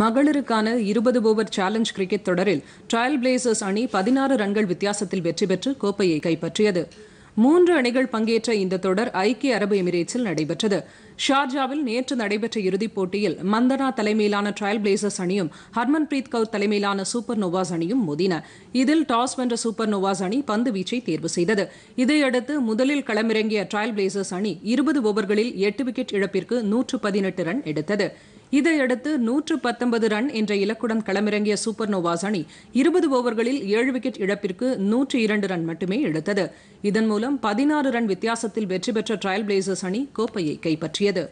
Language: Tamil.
மகளிருக்கான இருபது ஓவர் சேலஞ்ச் கிரிக்கெட் தொடரில் ட்ரயல் பிளேசர்ஸ் அணி பதினாறு ரன்கள் வித்தியாசத்தில் வெற்றி பெற்று கோப்பையை கைப்பற்றியது மூன்று அணிகள் பங்கேற்ற இந்த தொடர் ஐக்கிய அரபு எமிரேட்ஸில் நடைபெற்றது ஷார்ஜாவில் நேற்று நடைபெற்ற இறுதிப் போட்டியில் மந்தனா தலைமையிலான ட்ரயல் பிளேசர்ஸ் அணியும் ஹர்மன் பிரீத் கவுர் தலைமையிலான சூப்பர் நோவாஸ் அணியும் மோதின இதில் டாஸ் வென்ற சூப்பர் நோவாஸ் அணி பந்து வீச்சை தேர்வு செய்தது இதையடுத்து முதலில் களமிறங்கிய ட்ரயல் பிளேசர்ஸ் அணி இருபது ஓவர்களில் எட்டு விக்கெட் இழப்பிற்கு நூற்று பதினெட்டு ரன் எடுத்தது இதையடுத்து நூற்று பத்தொன்பது ரன் என்ற இலக்குடன் களமிறங்கிய சூப்பர் நோவாஸ் அணி இருபது ஓவர்களில் ஏழு விக்கெட் இழப்பிற்கு நூற்று இரண்டு ரன் மட்டுமே எடுத்தது இதன் மூலம் பதினாறு ரன் வித்தியாசத்தில் வெற்றி பெற்ற ட்ரையல் பிளேசர்ஸ் அணி கோப்பையை கைப்பற்றியது